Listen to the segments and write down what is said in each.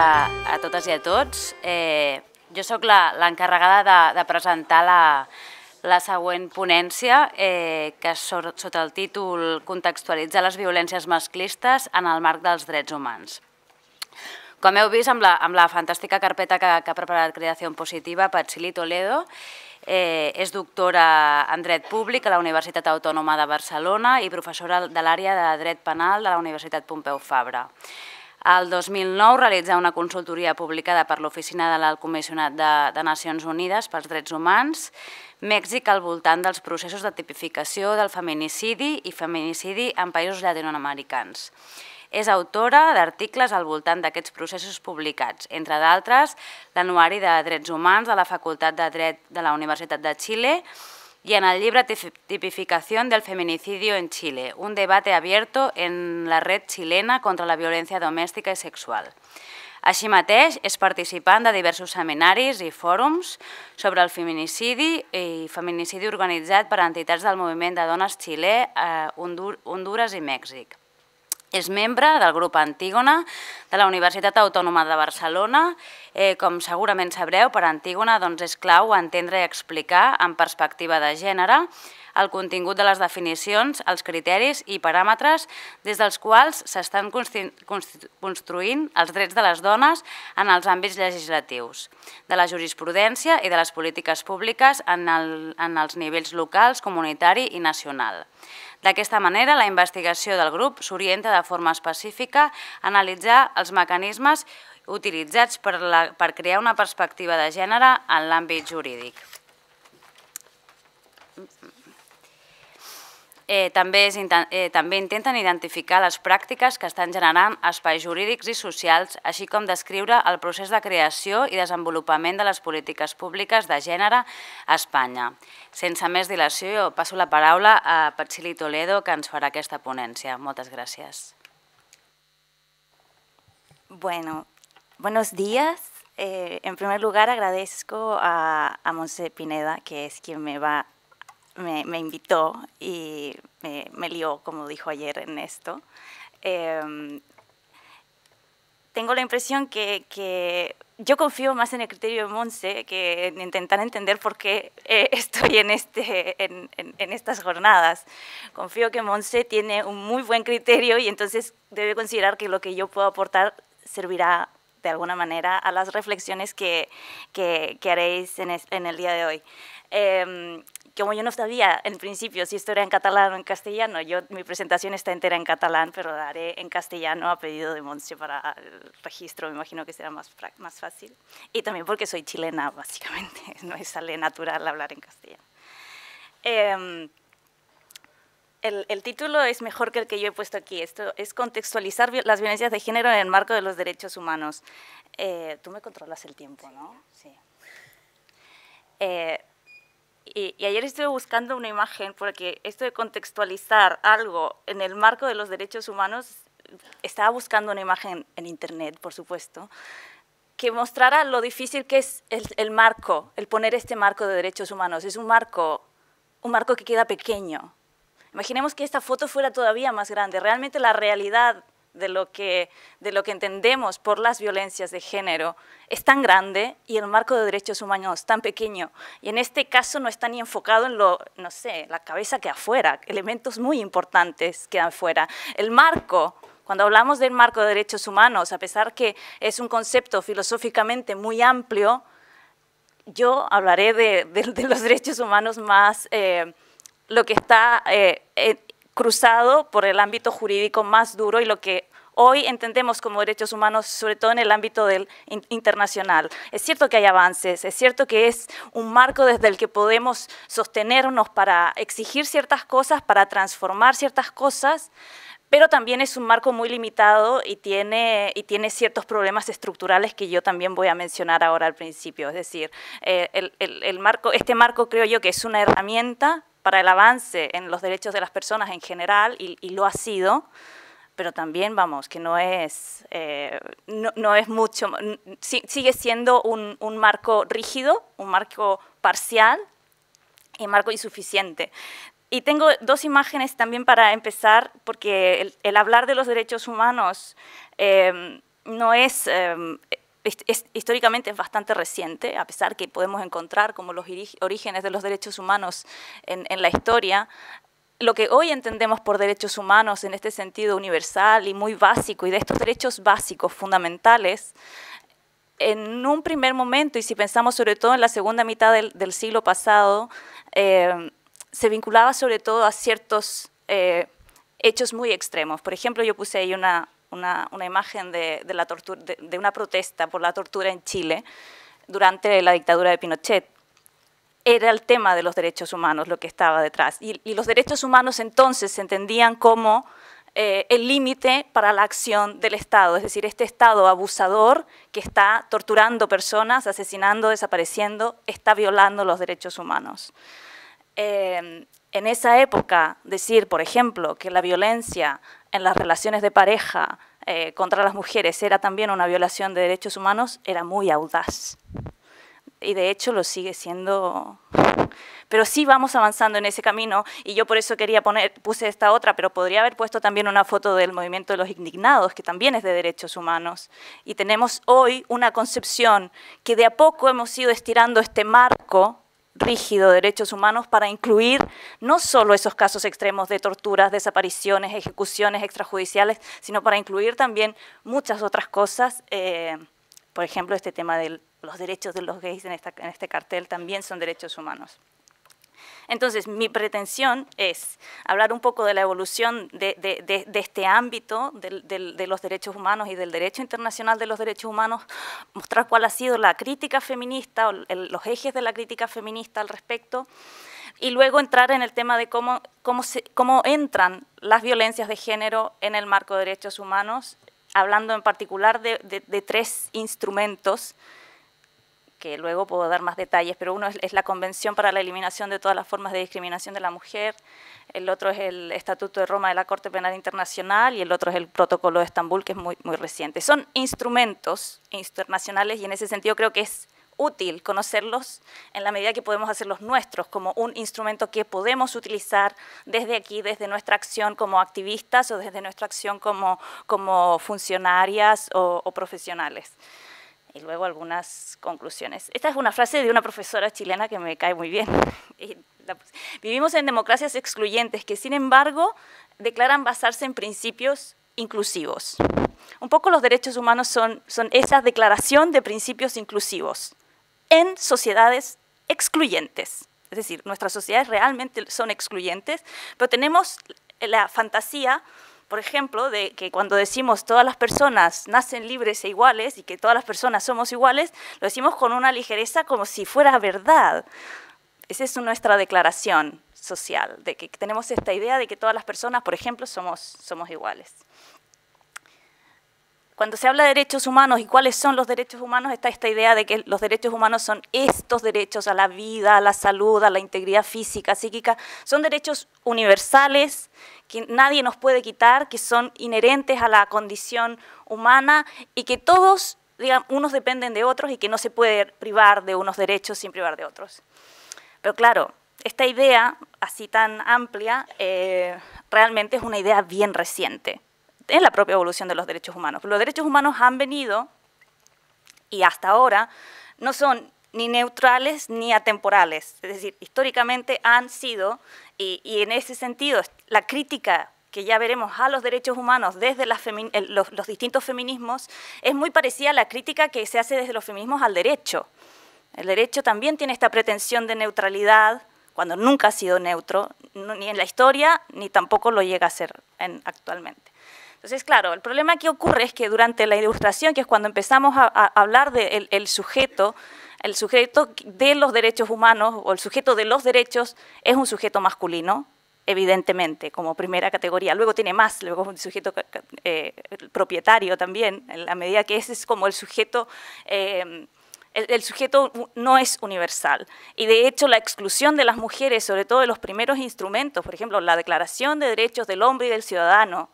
a, a totes i a tots. Eh, jo sóc l'encarregada de, de presentar la, la següent ponència, eh, que és sota el títol Contextualitzar les violències masclistes en el marc dels drets humans. Com heu vist amb la, amb la fantàstica carpeta que, que ha preparat Creació Positiva, Patsili Toledo, eh, és doctora en Dret Públic a la Universitat Autònoma de Barcelona i professora de l'àrea de Dret Penal de la Universitat Pompeu Fabra. El 2009 realitzà una consultoria publicada per l'Oficina de l'Alt Comissionat de, de Nacions Unides pels Drets Humans, Mèxic al voltant dels processos de tipificació del feminicidi i feminicidi en països llatinoamericans. És autora d'articles al voltant d'aquests processos publicats, entre d'altres l'Anuari de Drets Humans de la Facultat de Dret de la Universitat de Xile, y en el libro Tipificación del Feminicidio en Chile, un debate abierto en la red chilena contra la violència domèstica i sexual. Així mateix, és participant de diversos seminaris i fòrums sobre el feminicidi i feminicidi organitzat per entitats del moviment de dones xilè, eh, Honduras i Mèxic. És membre del grup Antígona de la Universitat Autònoma de Barcelona. Eh, com segurament sabreu, per Antígona doncs, és clau entendre i explicar en perspectiva de gènere el contingut de les definicions, els criteris i paràmetres des dels quals s'estan construint els drets de les dones en els àmbits legislatius, de la jurisprudència i de les polítiques públiques en, el, en els nivells locals, comunitari i nacional. D'aquesta manera, la investigació del grup s'orienta de forma específica a analitzar els mecanismes utilitzats per, la, per crear una perspectiva de gènere en l'àmbit jurídic. eh, també, és, eh, també intenten identificar les pràctiques que estan generant espais jurídics i socials, així com descriure el procés de creació i desenvolupament de les polítiques públiques de gènere a Espanya. Sense més dilació, jo passo la paraula a Patxili Toledo, que ens farà aquesta ponència. Moltes gràcies. Bueno, buenos días. Eh, en primer lugar, agradezco a, a Monse Pineda, que es quien me va me, invitó y me, lió, como dijo ayer en esto. Em, tengo la impresión que, yo confío más en el criterio de Monse que en intentar entender por qué eh, estoy en, este, en, estas jornadas. Confío que Monse tiene un muy buen criterio y entonces debe considerar que lo que yo puedo aportar servirá de alguna manera a las reflexiones que, haréis en el día de hoy. Em, como yo no sabía en principio si esto era en catalán o en castellano, yo, mi presentación está entera en catalán, pero daré en castellano a pedido de Montse para el registro, me imagino que será más, más fácil. Y también porque soy chilena, básicamente, no me sale natural hablar en castellano. Em, el, título es mejor que el que yo he puesto aquí. Esto es contextualizar las violencias de género en el marco de los derechos humanos. Eh, tú me controlas el tiempo, ¿no? Sí. Eh, y, ayer estuve buscando una imagen porque esto de contextualizar algo en el marco de los derechos humanos, estaba buscando una imagen en Internet, por supuesto, que mostrara lo difícil que es el, el marco, el poner este marco de derechos humanos. Es un marco, un marco que queda pequeño. Imaginemos que esta foto fuera todavía más grande. Realmente la realidad de lo que, de lo que entendemos por las violencias de género es tan grande y el marco de derechos humanos tan pequeño. Y en este caso no está ni enfocado en lo, no sé, la cabeza que afuera, elementos muy importantes que fuera. El marco cuando hablamos del marco de derechos humanos, a pesar que es un concepto filosóficamente muy amplio, yo hablaré de, los derechos humanos más eh, lo que está eh, cruzado por el ámbito jurídico más duro y lo que hoy entendemos como derechos humanos, sobre todo en el ámbito del internacional. Es cierto que hay avances, es cierto que es un marco desde el que podemos sostenernos para exigir ciertas cosas, para transformar ciertas cosas, pero también es un marco muy limitado y tiene, y tiene ciertos problemas estructurales que yo también voy a mencionar ahora al principio. Es decir, eh, el, el, marco, este marco creo yo que es una herramienta para el avance en los derechos de las personas en general, y, lo ha sido, pero también, vamos, que no es, eh, no, es mucho, sigue siendo un, un, marco rígido, un marco parcial y un marco insuficiente. Y tengo dos imágenes también para empezar, porque el, hablar de los derechos humanos eh, no es eh, históricamente es bastante reciente, a pesar que podemos encontrar como los orígenes de los derechos humanos en, la historia, lo que hoy entendemos por derechos humanos en este sentido universal y muy básico, y de estos derechos básicos fundamentales, en un primer momento, y si pensamos sobre todo en la segunda mitad del, siglo pasado, eh, se vinculaba sobre todo a ciertos eh, hechos muy extremos. Por ejemplo, yo puse ahí una, una, imagen de, la tortura, de, una protesta por la tortura en Chile durante la dictadura de Pinochet era el tema de los derechos humanos lo que estaba detrás. Y, los derechos humanos entonces se entendían como eh, el límite para la acción del Estado, es decir, este Estado abusador que está torturando personas, asesinando, desapareciendo, está violando los derechos humanos. Eh, en esa época decir, por ejemplo, que la violencia en las relaciones de pareja eh, contra las mujeres era también una violación de derechos humanos era muy audaz. Y de hecho lo sigue siendo. Pero sí vamos avanzando en ese camino y yo por eso quería poner, puse esta otra, pero podría haber puesto también una foto del movimiento de los indignados, que también es de derechos humanos. Y tenemos hoy una concepción que de a poco hemos ido estirando este marco rígido de derechos humanos para incluir no solo esos casos extremos de torturas, desapariciones, ejecuciones extrajudiciales, sino para incluir también muchas otras cosas. Eh, por ejemplo, este tema de los derechos de los gays en este cartel también son derechos humanos. Entonces, mi pretensión es hablar un poco de la evolución de, este ámbito de, los derechos humanos y del derecho internacional de los derechos humanos, mostrar cuál ha sido la crítica feminista o los ejes de la crítica feminista al respecto y luego entrar en el tema de cómo, entran las violencias de género en el marco de derechos humanos, hablando en particular de tres instrumentos que luego puedo dar más detalles, pero uno es, la Convención para la Eliminación de todas las formas de discriminación de la mujer, el otro es el Estatuto de Roma de la Corte Penal Internacional y el otro es el Protocolo de Estambul, que es muy, muy reciente. Son instrumentos internacionales y en ese sentido creo que es útil conocerlos en la medida que podemos hacerlos nuestros, como un instrumento que podemos utilizar desde aquí, desde nuestra acción como activistas o desde nuestra acción como, como funcionarias o, o profesionales y luego algunas conclusiones. Esta es una frase de una profesora chilena que me cae muy bien. Vivimos en democracias excluyentes que, sin embargo, declaran basarse en principios inclusivos. Un poco los derechos humanos son, son esa declaración de principios inclusivos en sociedades excluyentes. Es decir, nuestras sociedades realmente son excluyentes, pero tenemos la fantasía por ejemplo, de que cuando decimos todas las personas nacen libres e iguales y que todas las personas somos iguales, lo decimos con una ligereza como si fuera verdad. Esa es nuestra declaración social, de que tenemos esta idea de que todas las personas, por ejemplo, somos, somos iguales. Cuando se habla de derechos humanos y cuáles son los derechos humanos, está esta idea de que los derechos humanos son estos derechos a la vida, a la salud, a la integridad física, psíquica. Son derechos universales que nadie nos puede quitar, que son inherentes a la condición humana y que todos, digamos, unos dependen de otros y que no se puede privar de unos derechos sin privar de otros. Pero claro, esta idea, así tan amplia, eh, realmente es una idea bien reciente en la propia evolución de los derechos humanos. Los derechos humanos han venido y hasta ahora no son ni neutrales ni atemporales. Es decir, históricamente han sido y, en ese sentido, la crítica que ya veremos a los derechos humanos desde los, distintos feminismos es muy parecida a la crítica que se hace desde los feminismos al derecho. El derecho también tiene esta pretensión de neutralidad cuando nunca ha sido neutro, ni en la historia, ni tampoco lo llega a ser en, actualmente. Entonces, claro, el problema que ocurre es que durante la ilustración, que es cuando empezamos a, hablar del sujeto, el sujeto de los derechos humanos o el sujeto de los derechos es un sujeto masculino, evidentemente, como primera categoría. Luego tiene más, luego es un sujeto eh, propietario también, a medida que ese es como el sujeto... Eh, el, sujeto no es universal. Y de hecho la exclusión de las mujeres, sobre todo de los primeros instrumentos, por ejemplo, la Declaración de Derechos del Hombre y del Ciudadano,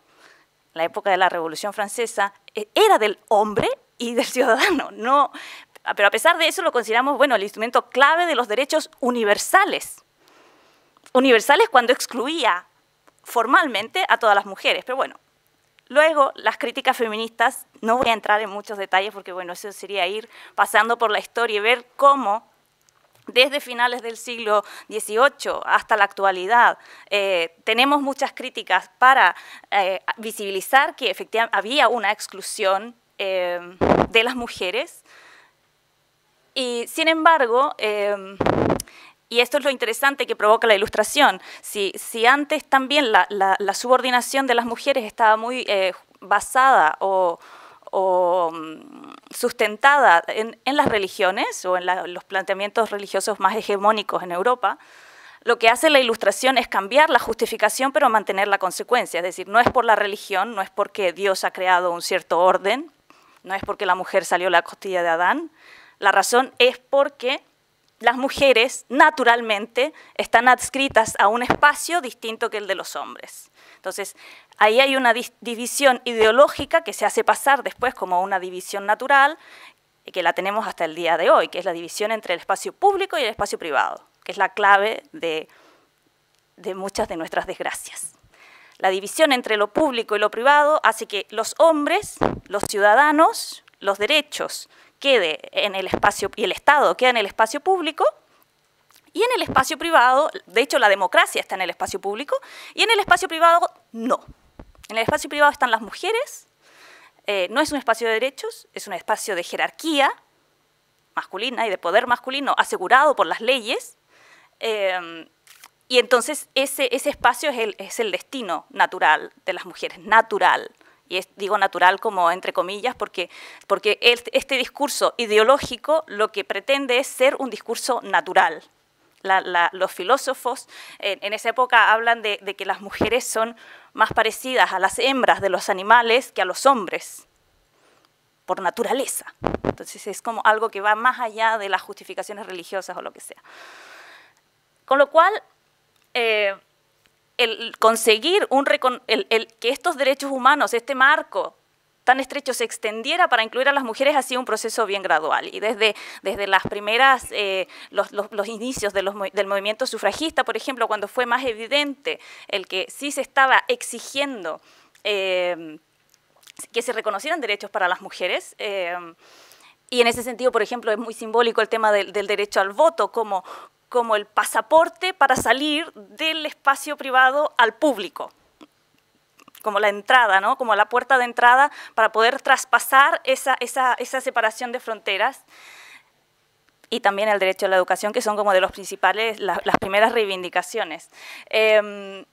en la época de la Revolución Francesa, e, era del hombre y del ciudadano, no, pero a pesar de eso lo consideramos, bueno, el instrumento clave de los derechos universales. Universales cuando excluía formalmente a todas las mujeres, pero bueno. Luego, las críticas feministas, no voy a entrar en muchos detalles porque, bueno, eso sería ir pasando por la historia y ver cómo desde finales del siglo XVIII hasta la actualidad, eh, tenemos muchas críticas para eh, visibilizar que efectivamente había una exclusión eh, de las mujeres y sin embargo, em, y esto es lo interesante que provoca la ilustración, si, antes también la, subordinación de las mujeres estaba muy eh, basada o, mm, sustentada en, las religiones o en los planteamientos religiosos más hegemónicos en Europa, lo que hace la ilustración es cambiar la justificación pero mantener la consecuencia. Es decir, no es por la religión, no es porque Dios ha creado un cierto orden, no es porque la mujer salió la costilla de Adán, la razón es porque las mujeres naturalmente están adscritas a un espacio distinto que el de los hombres. Entonces, ahí hay una división ideológica que se hace pasar después como una división natural, que la tenemos hasta el día de hoy, que es la división entre el espacio público y el espacio privado, que es la clave de, de muchas de nuestras desgracias. La división entre lo público y lo privado hace que los hombres, los ciudadanos, los derechos, quede en el espacio, y el Estado queda en el espacio público, y en el espacio privado, de hecho la democracia está en el espacio público, y en el espacio privado no. En el espacio privado están las mujeres, eh, no es un espacio de derechos, es un espacio de jerarquía masculina y de poder masculino asegurado por las leyes, eh, y entonces ese, ese espacio es el, es el destino natural de las mujeres, natural y digo natural como entre comillas, porque, porque este discurso ideológico lo que pretende es ser un discurso natural, los filósofos en, esa época hablan de, que las mujeres son más parecidas a las hembras de los animales que a los hombres, por naturaleza. Entonces es como algo que va más allá de las justificaciones religiosas o lo que sea. Con lo cual, eh, el conseguir un que estos derechos humanos, este marco tan estrecho se extendiera para incluir a las mujeres ha sido un proceso bien gradual. Y desde, desde las primeras, eh, los, inicios del movimiento sufragista, por ejemplo, cuando fue más evidente el que sí se estaba exigiendo eh, que se reconocieran derechos para las mujeres, eh, y en ese sentido, por ejemplo, es muy simbólico el tema del, del derecho al voto, como, como el pasaporte para salir del espacio privado al público como la entrada, como la puerta de entrada para poder traspasar esa, esa, separación de fronteras y también el derecho a la educación, que son como de los principales, las primeras reivindicaciones. Em,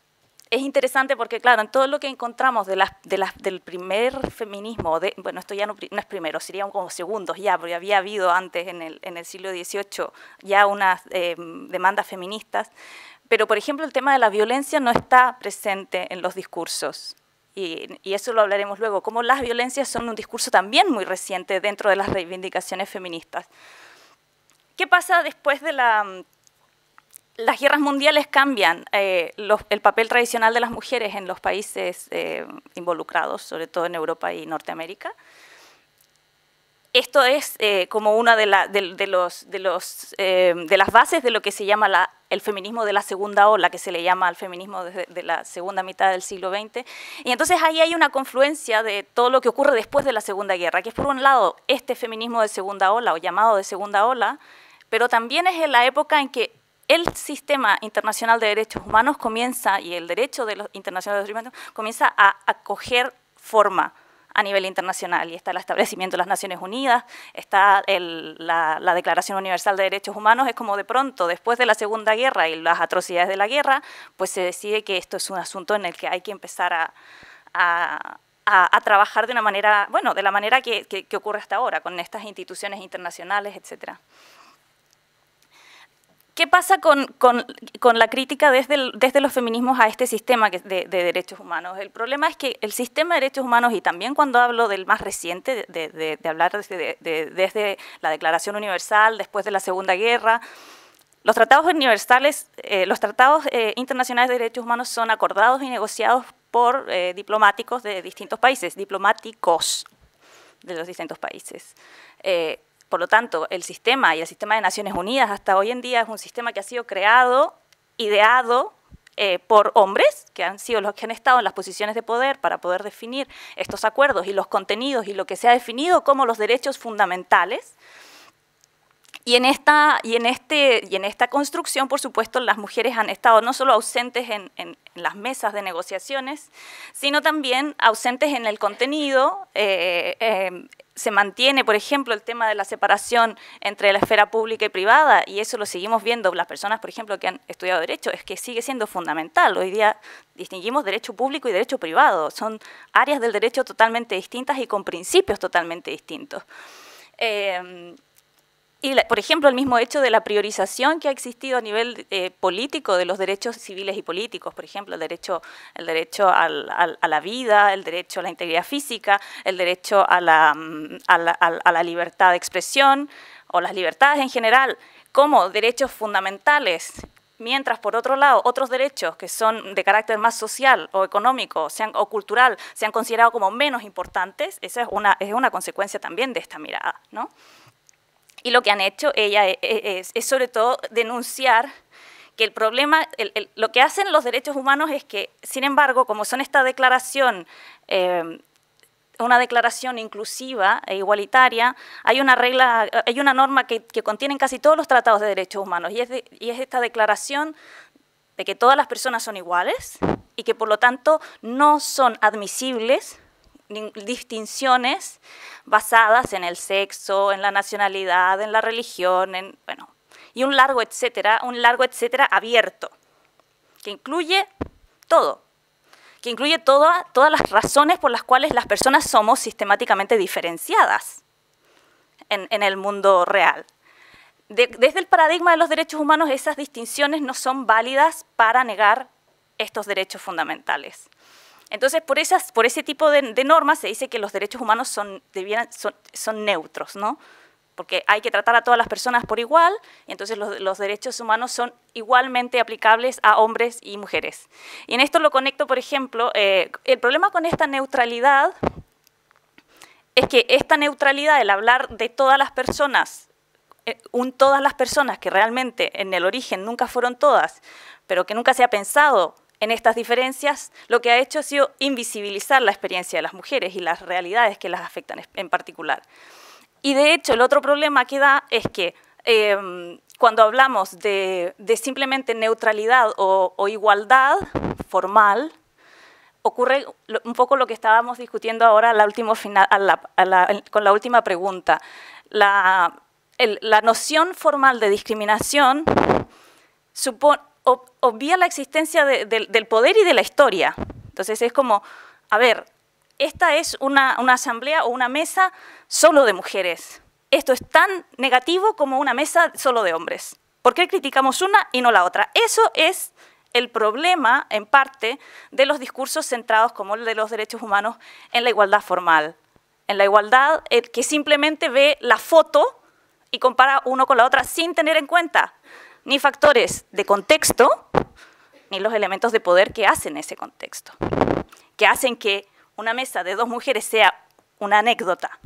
es interesante porque, claro, en todo lo que encontramos del primer feminismo, bueno, esto ya no, es primero, serían como segundos ya, porque había habido antes en el, siglo XVIII ya unas eh, demandas feministas, pero por ejemplo el tema de la violencia no está presente en los discursos. Y, eso lo hablaremos luego, Como las violencias son un discurso también muy reciente dentro de las reivindicaciones feministas. ¿Qué pasa después de la, las guerras mundiales cambian eh, el papel tradicional de las mujeres en los países eh, involucrados, sobre todo en Europa y Norteamérica. Esto es eh, como una de, las bases de lo que se llama el feminismo de la segunda ola, que se le llama al feminismo de la segunda mitad del siglo XX. Y entonces ahí hay una confluencia de todo lo que ocurre después de la Segunda Guerra, que es por un lado este feminismo de segunda ola o llamado de segunda ola, pero también es en la época en que el sistema internacional de derechos humanos comienza, y el derecho de los internacional derechos humanos comienza a acoger forma a nivel internacional. Y está el establecimiento de las Naciones Unidas, está la, Declaración Universal de Derechos Humanos, es como de pronto, después de la Segunda Guerra y las atrocidades de la guerra, pues se decide que esto es un asunto en el que hay que empezar a, trabajar de una manera, bueno, de la manera que, que ocurre hasta ahora, con estas instituciones internacionales, etcétera. ¿Qué pasa con, con, con la crítica desde, desde, los feminismos a este sistema de, derechos humanos? El problema es que el sistema de derechos humanos, y también cuando hablo del más reciente, de, hablar desde, desde la Declaración Universal, después de la Segunda Guerra, los tratados universales, eh, los tratados eh, internacionales de derechos humanos son acordados y negociados por eh, diplomáticos de distintos países, diplomáticos de los distintos países. Por lo tanto, el sistema y el sistema de Naciones Unidas hasta hoy en día es un sistema que ha sido creado, ideado eh, por hombres, que han sido los que han estado en las posiciones de poder para poder definir estos acuerdos y los contenidos y lo que se ha definido como los derechos fundamentales. Y en, esta, y, en este, y en esta construcción, por supuesto, las mujeres han estado no solo ausentes en, las mesas de negociaciones, sino también ausentes en el contenido, eh, eh, se mantiene, por ejemplo, el tema de la separación entre la esfera pública y privada, y eso lo seguimos viendo. Las personas, por ejemplo, que han estudiado Derecho, es que sigue siendo fundamental. Hoy día distinguimos derecho público y derecho privado. Son áreas del derecho totalmente distintas y con principios totalmente distintos. Eh, y, por ejemplo, el mismo hecho de la priorización que ha existido a nivel eh, político de los derechos civiles y políticos, por ejemplo, el derecho, el derecho a la vida, el derecho a la integridad física, el derecho a la, mm, a libertad de expresión o las libertades en general, como derechos fundamentales Mientras, por otro lado, otros derechos que son de carácter más social o económico o cultural se han considerado como menos importantes, esa es una, es una consecuencia también de esta mirada. ¿no? Y lo que han hecho ella e, e, es, sobre todo denunciar que el problema, lo que hacen los derechos humanos es que, sin embargo, como son esta declaración, em, una declaración inclusiva e igualitaria, hay una regla, hay una norma que, contienen casi todos los tratados de derechos humanos y y es esta declaración de que todas las personas son iguales y que por lo tanto no son admisibles distinciones basadas en el sexo, en la nacionalidad, en la religión, en, bueno, y un largo etcétera, un largo etcétera abierto, que incluye todo, que incluye todas las razones por las cuales las personas somos sistemáticamente diferenciadas en, el mundo real. desde el paradigma de los derechos humanos, esas distinciones no son válidas para negar estos derechos fundamentales. Entonces, por, por ese tipo de, normas se dice que los derechos humanos son, neutros, ¿no? Porque hay que tratar a todas las personas por igual, y entonces los, derechos humanos son igualmente aplicables a hombres y mujeres. Y en esto lo conecto, por ejemplo, eh, el problema con esta neutralidad es que esta neutralidad, el hablar de todas las personas, eh, un todas las personas que realmente en el origen nunca fueron todas, pero que nunca se ha pensado en estas diferencias, lo que ha hecho ha sido invisibilizar la experiencia de las mujeres y las realidades que las afectan en particular. Y de hecho, el otro problema que da es que eh, cuando hablamos de, simplemente neutralidad o, igualdad formal, ocurre un poco lo que estábamos discutiendo ahora último final, con la última pregunta. La, la noción formal de discriminación supone obvia la existencia del poder y de la historia. Entonces es como, a ver, esta es una, asamblea o una mesa solo de mujeres. Esto es tan negativo como una mesa solo de hombres. ¿Por qué criticamos una y no la otra? Eso es el problema, en parte, de los discursos centrados como el de los derechos humanos en la igualdad formal. En la igualdad el que simplemente ve la foto y compara uno con la otra sin tener en cuenta ni factores de contexto, ni los elementos de poder que hacen ese contexto, que hacen que una mesa de dos mujeres sea una anécdota.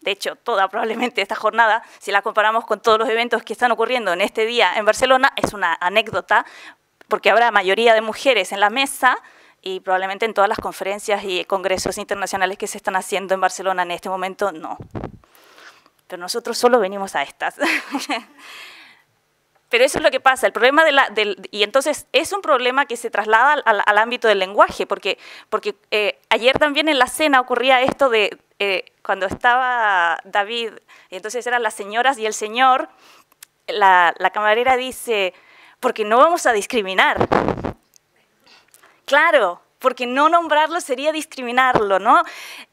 De hecho, toda probablemente esta jornada, si la comparamos con todos los eventos que están ocurriendo en este día en Barcelona, es una anécdota, porque habrá mayoría de mujeres en la mesa y probablemente en todas las conferencias y congresos internacionales que se están haciendo en Barcelona en este momento, no. Pero nosotros solo venimos a estas. Pero eso es lo que pasa, el problema de la, y entonces es un problema que se traslada al, ámbito del lenguaje, porque, eh, ayer también en la cena ocurría esto de eh, cuando estaba David, y entonces eran las señoras y el señor, la, la camarera dice, porque no vamos a discriminar. Claro, porque no nombrarlo sería discriminarlo, ¿no?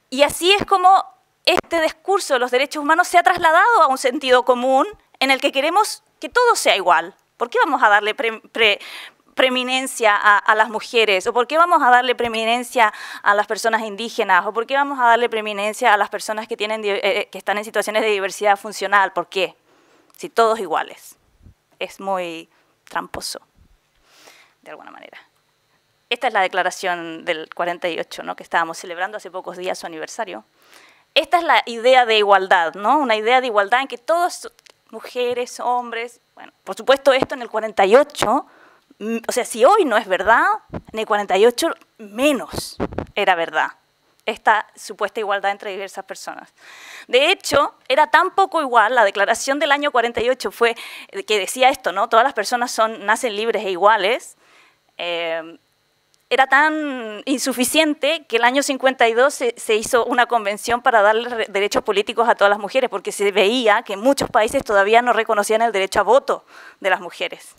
Y así es como este discurso de los derechos humanos se ha trasladado a un sentido común en el que queremos que todo sea igual. ¿Por qué vamos a darle preeminencia a, las mujeres? ¿O por qué vamos a darle preeminencia a las personas indígenas? ¿O por qué vamos a darle preeminencia a las personas que, tienen, eh, eh, que están en situaciones de diversidad funcional? ¿Por qué? Si todos iguales. Es muy tramposo, de alguna manera. Esta es la declaración del 48, ¿no? que estábamos celebrando hace pocos días su aniversario. Esta es la idea de igualdad, ¿no? una idea de igualdad en que todos mujeres, hombres. Bueno, por supuesto esto en el 48, mm, o sea, si hoy no es verdad, en el 48 menos era verdad esta supuesta igualdad entre diversas personas. De hecho, era tan poco igual, la declaración del año 48 fue eh, que decía esto, ¿no? Todas las personas son, nacen libres e iguales. Eh, era tan insuficiente que el año 52 se, hizo una convención para darle derechos políticos a todas las mujeres, porque se veía que muchos países todavía no reconocían el derecho a voto de las mujeres.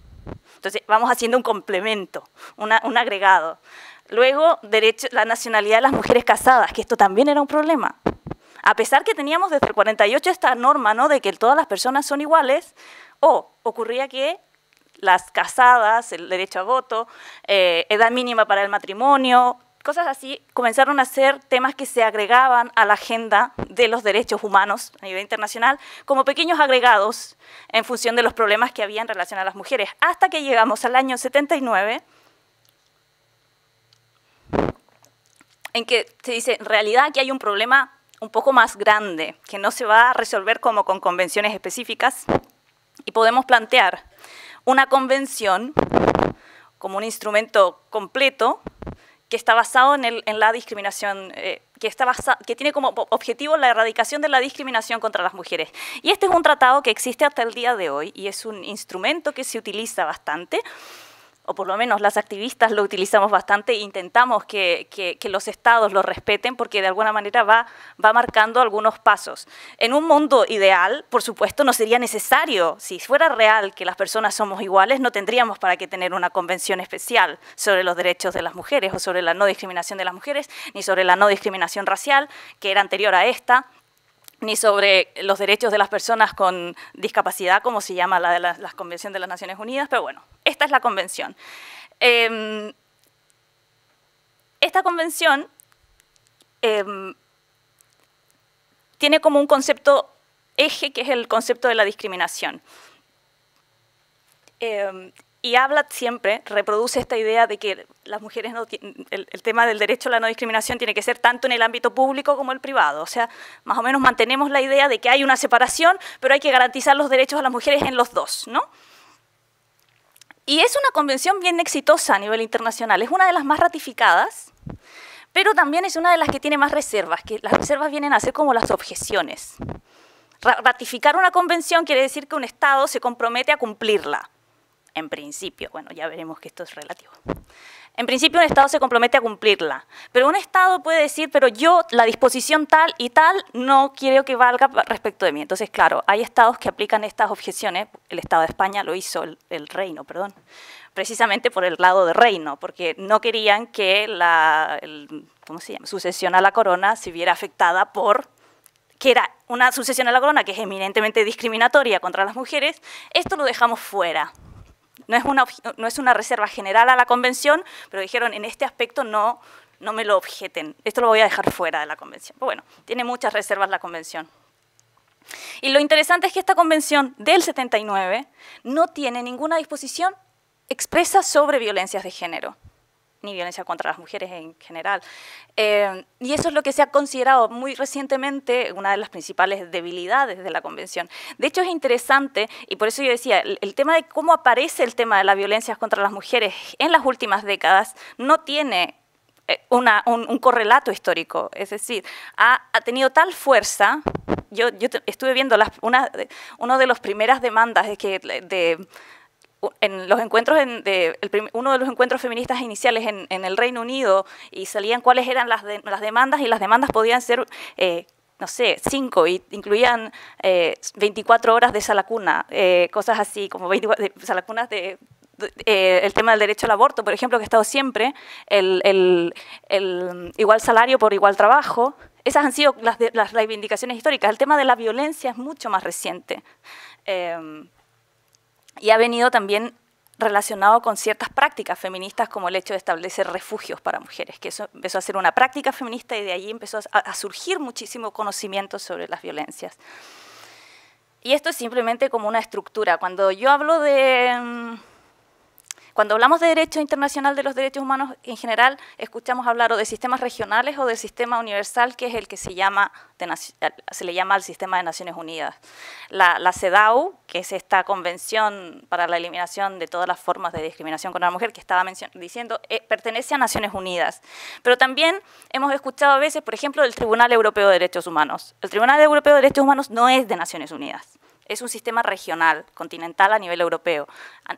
Entonces, vamos haciendo un complemento, un agregado. Luego, derecho, la nacionalidad de las mujeres casadas, que esto también era un problema. A pesar que teníamos desde el 48 esta norma ¿no? de que todas las personas son iguales, o ocurría que las casadas, el derecho a voto, eh, edad mínima para el matrimonio, cosas así, comenzaron a ser temas que se agregaban a la agenda de los derechos humanos a nivel internacional como pequeños agregados en función de los problemas que había en relación a las mujeres, hasta que llegamos al año 79 en que se dice, en realidad que hay un problema un poco más grande, que no se va a resolver como con convenciones específicas, y podemos plantear una convención como un instrumento completo que está basado en, la discriminación, eh, que, está que tiene como objetivo la erradicación de la discriminación contra las mujeres. Y este es un tratado que existe hasta el día de hoy y es un instrumento que se utiliza bastante o por lo menos las activistas lo utilizamos bastante, e intentamos que, los estados lo respeten porque de alguna manera va, marcando algunos pasos. En un mundo ideal, por supuesto, no sería necesario, si fuera real que las personas somos iguales, no tendríamos para qué tener una convención especial sobre los derechos de las mujeres o sobre la no discriminación de las mujeres, ni sobre la no discriminación racial, que era anterior a esta ni sobre los derechos de las personas con discapacidad, como se llama la de la Convención de las Naciones Unidas, pero bueno, esta es la convención. Em, esta convención em, tiene como un concepto eje que es el concepto de la discriminación. Em, y habla siempre, reproduce esta idea de que las mujeres no el, el, tema del derecho a la no discriminación tiene que ser tanto en el ámbito público como el privado. O sea, más o menos mantenemos la idea de que hay una separación, pero hay que garantizar los derechos a las mujeres en los dos, ¿no? Y es una convención bien exitosa a nivel internacional, es una de las más ratificadas, pero también es una de las que tiene más reservas, que las reservas vienen a ser como las objeciones. Ratificar una convención quiere decir que un Estado se compromete a cumplirla en principio, bueno, ya veremos que esto es relativo. En principio un Estado se compromete a cumplirla, pero un Estado puede decir, pero yo la disposición tal y tal no quiero que valga respecto de mí. Entonces, claro, hay Estados que aplican estas objeciones, el Estado de España lo hizo, el, reino, perdón, precisamente por el lado de reino, porque no querían que la sucesión a la corona se viera afectada por que era una sucesión a la corona que es eminentemente discriminatoria contra las mujeres, esto lo dejamos fuera no es, una, reserva general a la convención, pero dijeron en este aspecto no, no me lo objeten, esto lo voy a dejar fuera de la convención. Pero bueno, tiene muchas reservas la convención. Y lo interesante es que esta convención del 79 no tiene ninguna disposición expresa sobre violencias de género ni violencia contra las mujeres en general. Eh, y eso es lo que se ha considerado muy recientemente una de las principales debilidades de la Convención. De hecho, es interesante, y por eso yo decía, el, tema de cómo aparece el tema de la violencia contra las mujeres en las últimas décadas no tiene eh, un, correlato histórico. Es decir, ha, ha tenido tal fuerza. Yo, yo estuve viendo las, una, de las primeras demandas es que de, en los encuentros, de, uno de los encuentros feministas iniciales en, el Reino Unido y salían cuáles eran las, las demandas y las demandas podían ser eh, no sé, cinco, y incluían 24 eh, horas de salacuna, eh, cosas así, como salacunas de... Eh, el tema del derecho al aborto, por ejemplo, que ha estado siempre, el, igual salario por igual trabajo, esas han sido las, las reivindicaciones históricas. El tema de la violencia es mucho más reciente. Em, y ha venido también relacionado con ciertas prácticas feministas como el hecho de establecer refugios para mujeres, que eso empezó a ser una práctica feminista y de allí empezó a, surgir muchísimo conocimiento sobre las violencias. Y esto es simplemente como una estructura. Cuando yo hablo de mm, cuando hablamos de derecho internacional de los derechos humanos, en general escuchamos hablar o de sistemas regionales o del sistema universal, que es el que se, llama le llama al sistema de Naciones Unidas. La, CEDAW, que es esta convención para la eliminación de todas las formas de discriminación contra la mujer que estaba diciendo, eh, pertenece a Naciones Unidas. Pero también hemos escuchado a veces, por ejemplo, del Tribunal Europeo de Derechos Humanos. El Tribunal Europeo de Derechos Humanos no es de Naciones Unidas es un sistema regional, continental a nivel europeo.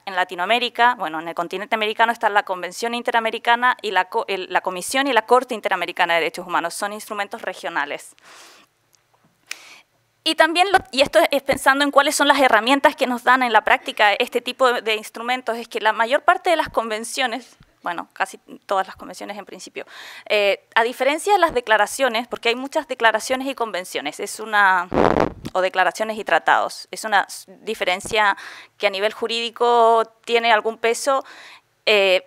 En Latinoamérica, bueno, en el continente americano está la Convención Interamericana y la, Comisión y la Corte Interamericana de Derechos Humanos. Son instrumentos regionales. Y también, y esto es pensando en cuáles son las herramientas que nos dan en la práctica este tipo de instrumentos, es que la mayor parte de las convenciones bueno, casi todas las convenciones en principio. Eh, a diferencia de las declaraciones, porque hay muchas declaraciones y convenciones, es una o declaraciones y tratados, es una diferencia que a nivel jurídico tiene algún peso eh,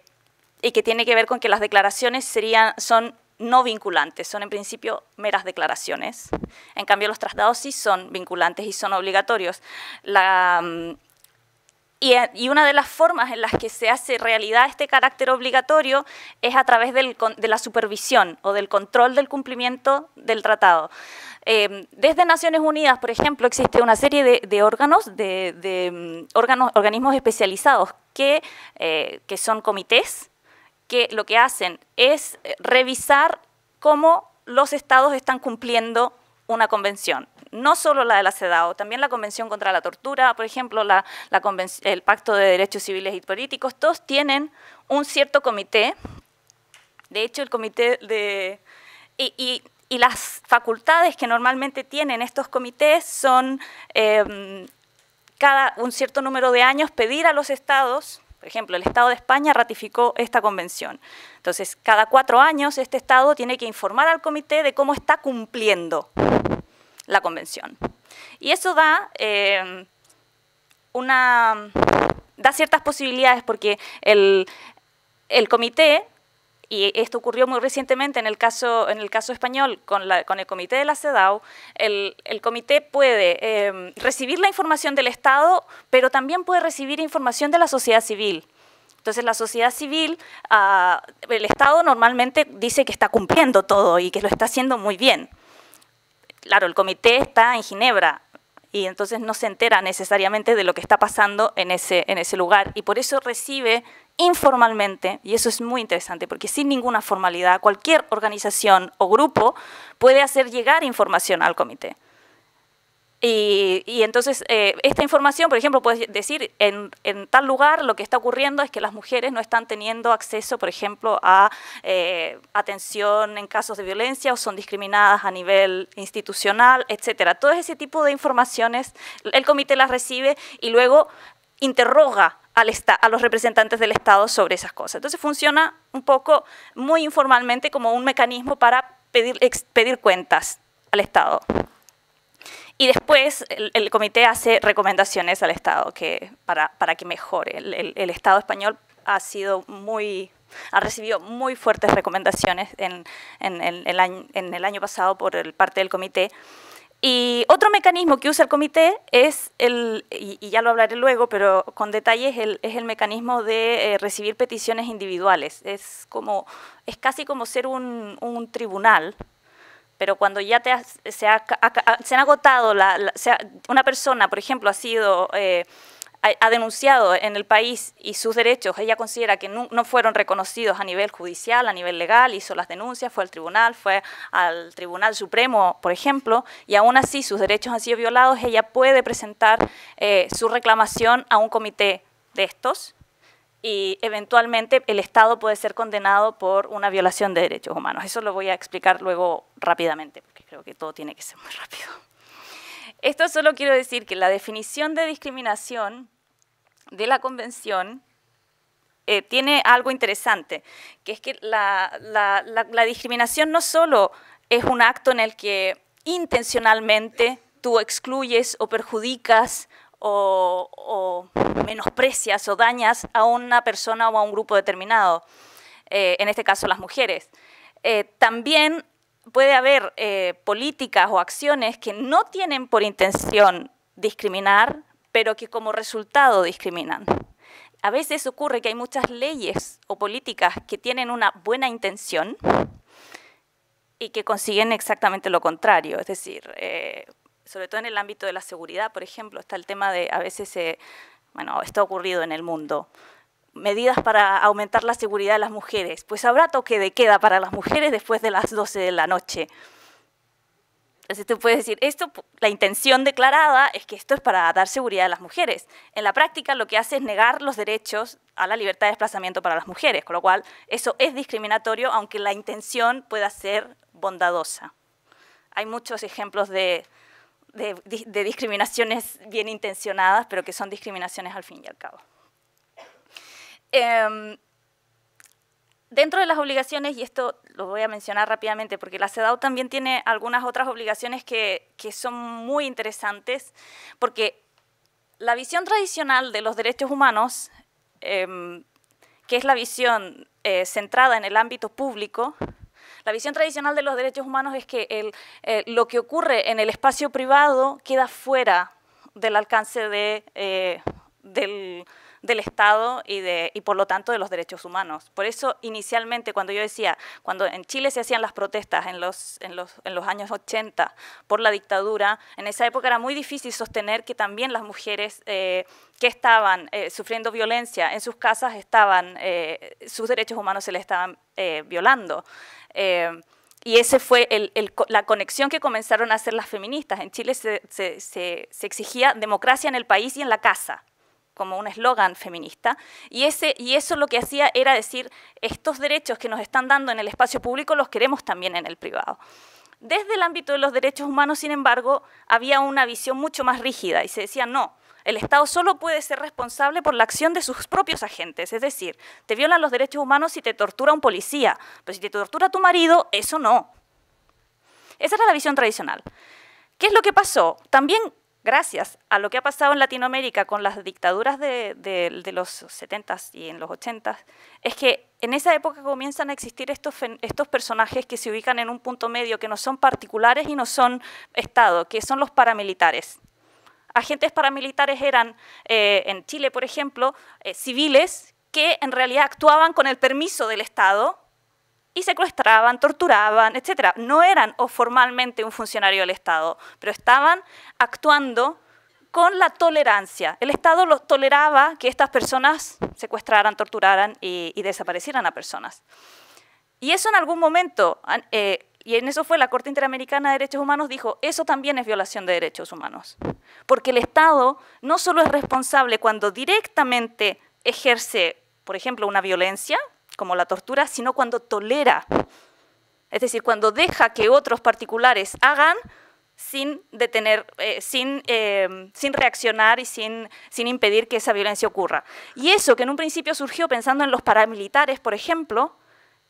y que tiene que ver con que las declaraciones serían son no vinculantes, son en principio meras declaraciones. En cambio, los tratados sí son vinculantes y son obligatorios. La mm, eh, y, una de las formas en las que se hace realidad este carácter obligatorio es a través de la supervisión o del control del cumplimiento del tratado. Em, desde Naciones Unidas, por ejemplo, existe una serie de, órganos, de, mm, órganos, organismos especializados que, eh, que son comités, que lo que hacen es eh, revisar cómo los estados están cumpliendo una convención, no solo la de la CEDAW, también la Convención contra la Tortura, por ejemplo, la, el Pacto de Derechos Civiles y Políticos, todos tienen un cierto comité, de hecho el comité de... Y, las facultades que normalmente tienen estos comités son em, cada un cierto número de años pedir a los estados por ejemplo, el Estado de España ratificó esta convención. Entonces, cada cuatro años este Estado tiene que informar al comité de cómo está cumpliendo la convención. Y eso da eh, una da ciertas posibilidades porque el, comité, y esto ocurrió muy recientemente en el caso, en el caso español con, la, con el comité de la CEDAW, el, comité puede eh, recibir la información del Estado, pero también puede recibir información de la sociedad civil. Entonces la sociedad civil, ah, el Estado normalmente dice que está cumpliendo todo y que lo está haciendo muy bien claro, el comité está en Ginebra y entonces no se entera necesariamente de lo que está pasando en ese, ese lugar y por eso recibe informalmente, y eso es muy interesante porque sin ninguna formalidad cualquier organización o grupo puede hacer llegar información al comité. Y, entonces, eh, esta información, por ejemplo, puede decir, en, tal lugar lo que está ocurriendo es que las mujeres no están teniendo acceso, por ejemplo, a eh, atención en casos de violencia o son discriminadas a nivel institucional, etcétera. Todo ese tipo de informaciones el comité las recibe y luego interroga a los representantes del Estado sobre esas cosas. Entonces funciona un poco muy informalmente como un mecanismo para pedir cuentas al Estado. Y después el, comité hace recomendaciones al Estado que, para, para que mejore. El, Estado español ha sido muy ha recibido muy fuertes recomendaciones en, en, en, año, en el año pasado por parte del comité. Y otro mecanismo que usa el comité es el, y, ya lo hablaré luego, pero con detalles, es el mecanismo de eh, recibir peticiones individuales. Es como, es casi como ser un, un tribunal pero cuando ya se, ha, han agotado, la, una persona, por ejemplo, ha sido... Eh, ha denunciado en el país y sus derechos, ella considera que no, fueron reconocidos a nivel judicial, a nivel legal, hizo las denuncias, fue al tribunal, fue al Tribunal Supremo, por ejemplo, y aún así sus derechos han sido violados, ella puede presentar eh, su reclamación a un comité de estos y eventualmente el Estado puede ser condenado por una violación de derechos humanos. Eso lo voy a explicar luego rápidamente, porque creo que todo tiene que ser muy rápido. Esto solo quiero decir que la definición de discriminación de la Convención eh, tiene algo interesante, que es que la discriminación no solo es un acto en el que intencionalmente tú excluyes o perjudicas o, menosprecias o dañas a una persona o a un grupo determinado, eh, en este caso las mujeres. Eh, también puede haber eh, políticas o acciones que no tienen por intención discriminar, pero que como resultado discriminan. A veces ocurre que hay muchas leyes o políticas que tienen una buena intención y que consiguen exactamente lo contrario, es decir, sobre todo en el ámbito de la seguridad, por ejemplo, está el tema de a veces, bueno, esto ha ocurrido en el mundo, medidas para aumentar la seguridad de las mujeres. Pues habrá toque de queda para las mujeres después de las 12 de la noche. Entonces tú puedes decir, esto, la intención declarada es que esto es para dar seguridad a las mujeres. En la práctica lo que hace es negar los derechos a la libertad de desplazamiento para las mujeres, con lo cual eso es discriminatorio aunque la intención pueda ser bondadosa. Hay muchos ejemplos de, de, discriminaciones bien intencionadas, pero que son discriminaciones al fin y al cabo. Em, dentro de las obligaciones, y esto lo voy a mencionar rápidamente, porque la CEDAW también tiene algunas otras obligaciones que, son muy interesantes, porque la visión tradicional de los derechos humanos, em, que es la visión eh, centrada en el ámbito público, la visión tradicional de los derechos humanos es que el, eh, lo que ocurre en el espacio privado queda fuera del alcance de, eh, del del Estado y, de, por lo tanto de los derechos humanos. Por eso inicialmente cuando yo decía, cuando en Chile se hacían las protestas en los, años 80 por la dictadura, en esa época era muy difícil sostener que también las mujeres eh, que estaban eh, sufriendo violencia en sus casas estaban, eh, sus derechos humanos se les estaban violando. Y esa fue la conexión que comenzaron a hacer las feministas. En Chile se, exigía democracia en el país y en la casa como un eslogan feminista, y, ese, y eso lo que hacía era decir, estos derechos que nos están dando en el espacio público los queremos también en el privado. Desde el ámbito de los derechos humanos, sin embargo, había una visión mucho más rígida y se decía, no, el Estado solo puede ser responsable por la acción de sus propios agentes, es decir, te violan los derechos humanos si te tortura un policía, pero si te tortura tu marido, eso no. Esa era la visión tradicional. ¿Qué es lo que pasó? También gracias a lo que ha pasado en Latinoamérica con las dictaduras de, los 70s y en los 80s, es que en esa época comienzan a existir estos, estos personajes que se ubican en un punto medio, que no son particulares y no son Estado, que son los paramilitares. Agentes paramilitares eran, eh, en Chile, por ejemplo, eh, civiles que en realidad actuaban con el permiso del Estado y secuestraban, torturaban, etcétera. No eran o formalmente un funcionario del Estado, pero estaban actuando con la tolerancia. El Estado los toleraba que estas personas secuestraran, torturaran y, desaparecieran a personas. Y eso en algún momento, eh, y en eso fue la Corte Interamericana de Derechos Humanos, dijo, eso también es violación de derechos humanos. Porque el Estado no solo es responsable cuando directamente ejerce, por ejemplo, una violencia, como la tortura, sino cuando tolera, es decir, cuando deja que otros particulares hagan sin detener, eh, em, sin, reaccionar y sin, impedir que esa violencia ocurra. Y eso que en un principio surgió pensando en los paramilitares, por ejemplo,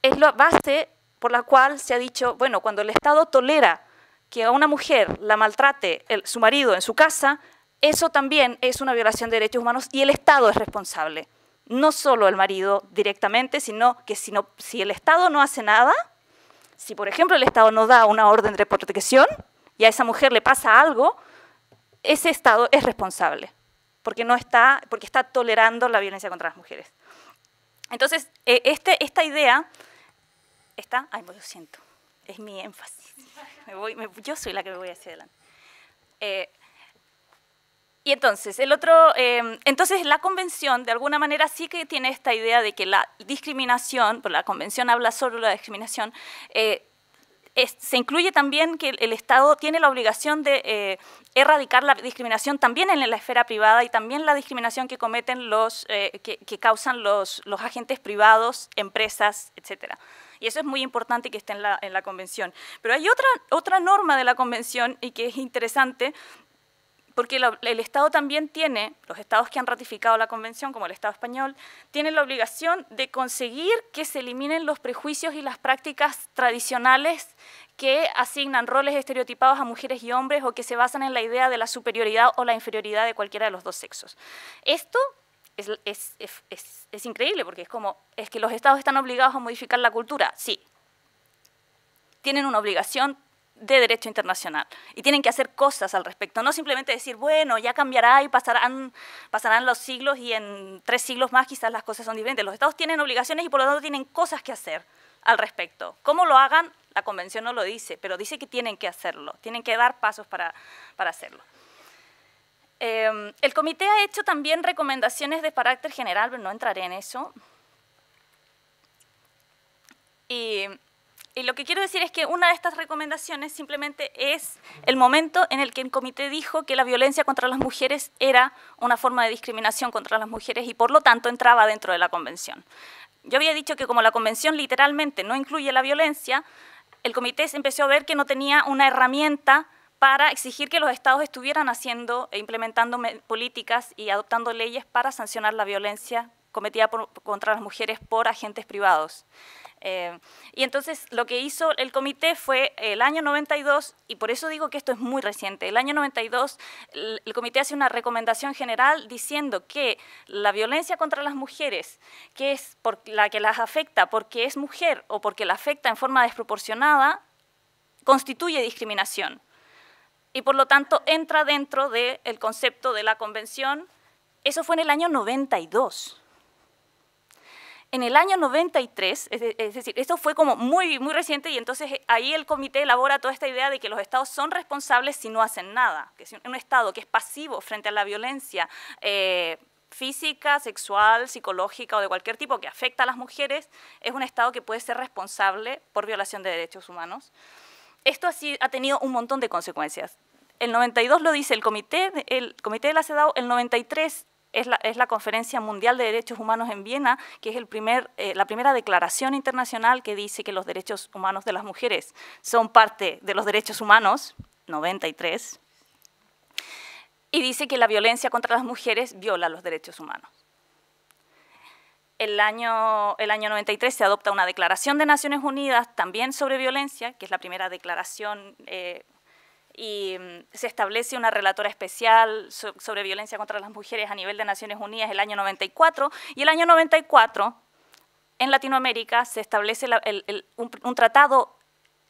es la base por la cual se ha dicho, bueno, cuando el Estado tolera que a una mujer la maltrate su marido en su casa, eso también es una violación de derechos humanos y el Estado es responsable no solo al marido directamente, sino que si, el Estado no hace nada, si por ejemplo el Estado no da una orden de protección y a esa mujer le pasa algo, ese Estado es responsable, porque, no está, porque está tolerando la violencia contra las mujeres. Entonces, eh, este, esta idea está, ay, pues, lo siento, es mi énfasis. yo soy la que me voy hacia adelante. Eh, y entonces, el otro, em, entonces la convención de alguna manera sí que tiene esta idea de que la discriminación, por pues la convención habla sobre la discriminación, eh, se incluye también que el, Estado tiene la obligación de eh, erradicar la discriminación también en la esfera privada y también la discriminación que cometen los, eh, que, causan los, los agentes privados, empresas, etcétera. Y eso es muy importante que esté en la, en la convención. Pero hay otra, otra norma de la convención y que es interesante, porque el Estado también tiene, los Estados que han ratificado la Convención, como el Estado español, tienen la obligación de conseguir que se eliminen los prejuicios y las prácticas tradicionales que asignan roles estereotipados a mujeres y hombres o que se basan en la idea de la superioridad o la inferioridad de cualquiera de los dos sexos. Esto es, es increíble porque es como, es que los Estados están obligados a modificar la cultura, sí. Tienen una obligación de derecho internacional y tienen que hacer cosas al respecto, no simplemente decir, bueno, ya cambiará y pasarán, pasarán los siglos y en tres siglos más quizás las cosas son diferentes. Los estados tienen obligaciones y por lo tanto tienen cosas que hacer al respecto. ¿Cómo lo hagan? La convención no lo dice, pero dice que tienen que hacerlo, tienen que dar pasos para, para hacerlo. Em, el comité ha hecho también recomendaciones de carácter general, pero no entraré en eso. Y y lo que quiero decir es que una de estas recomendaciones simplemente es el momento en el que el comité dijo que la violencia contra las mujeres era una forma de discriminación contra las mujeres y por lo tanto entraba dentro de la convención. Yo había dicho que como la convención literalmente no incluye la violencia, el comité empezó a ver que no tenía una herramienta para exigir que los estados estuvieran haciendo e implementando políticas y adoptando leyes para sancionar la violencia cometida contra las mujeres por agentes privados. Eh, y entonces lo que hizo el comité fue el año 92, y por eso digo que esto es muy reciente, el año 92 el, comité hace una recomendación general diciendo que la violencia contra las mujeres, que es la que las afecta porque es mujer o porque la afecta en forma desproporcionada, constituye discriminación. Y por lo tanto entra dentro del concepto de la convención. Eso fue en el año 92 en el año 93, es, decir, esto fue como muy, muy reciente y entonces eh, ahí el comité elabora toda esta idea de que los estados son responsables si no hacen nada, que es un estado que es pasivo frente a la violencia. Eh, física, sexual, psicológica o de cualquier tipo que afecta a las mujeres, es un Estado que puede ser responsable por violación de derechos humanos. Esto así ha tenido un montón de consecuencias. El 92 lo dice el comité, el comité de la CEDAW, el 93 es la, Conferencia Mundial de Derechos Humanos en Viena, que es eh, la primera declaración internacional que dice que los derechos humanos de las mujeres son parte de los derechos humanos, 93, y dice que la violencia contra las mujeres viola los derechos humanos. El año, 93 se adopta una declaración de Naciones Unidas también sobre violencia, que es la primera declaración eh, y mm, se establece una relatora especial sobre violencia contra las mujeres a nivel de Naciones Unidas el año 94 y el año 94 en Latinoamérica se establece un, tratado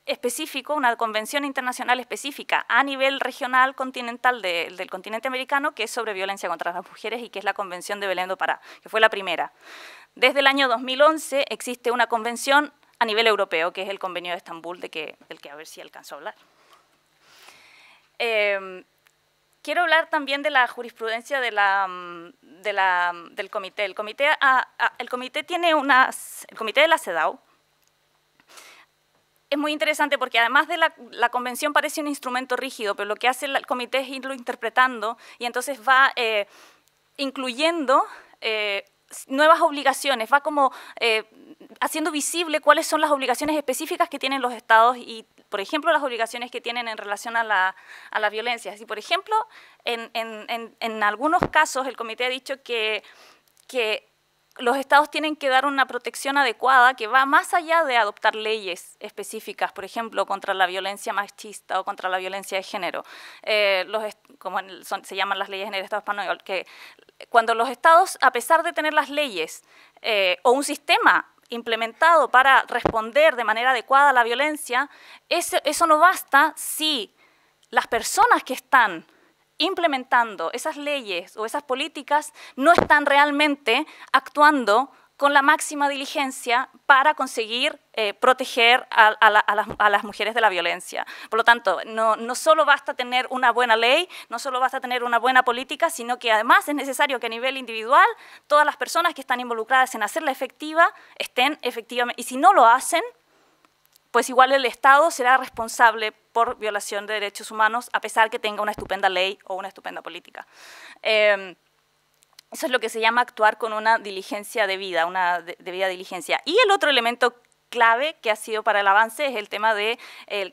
específico, una convención internacional específica a nivel regional continental del continente americano que es sobre violencia contra las mujeres y que es la Convención de Belén do Pará, que fue la primera. Desde el año 2011 existe una convención a nivel europeo, que es el Convenio de Estambul, de que, del que a ver si alcanzó a hablar. Em, quiero hablar también de la jurisprudencia de la, mm, mm, del comité. El comité, ah, ah, el comité tiene unas, el comité de la CEDAW es muy interesante porque además de la, convención parece un instrumento rígido, pero lo que hace el comité es irlo interpretando y entonces va eh, incluyendo eh, nuevas obligaciones, va como eh, haciendo visible cuáles son las obligaciones específicas que tienen los estados y por ejemplo, las obligaciones que tienen en relación a la, a violencia. Y, por ejemplo, en, algunos casos el comité ha dicho que, los estados tienen que dar una protección adecuada que va más allá de adoptar leyes específicas, por ejemplo, contra la violencia machista o contra la violencia de género, eh, como se llaman las leyes en el Estado español, que cuando los estados, a pesar de tener las leyes eh, o un sistema implementado para responder de manera adecuada a la violencia, eso, no basta si las personas que están implementando esas leyes o esas políticas no están realmente actuando con la máxima diligencia para conseguir eh, proteger a, las, mujeres de la violencia. Por lo tanto, no, solo basta tener una buena ley, no solo basta tener una buena política, sino que además es necesario que a nivel individual todas las personas que están involucradas en hacerla efectiva estén efectivamente, y si no lo hacen, pues igual el Estado será responsable por violación de derechos humanos, a pesar que tenga una estupenda ley o una estupenda política. Em, eso es lo que se llama actuar con una diligencia debida, una debida diligencia. Y el otro elemento clave que ha sido para el avance es el tema de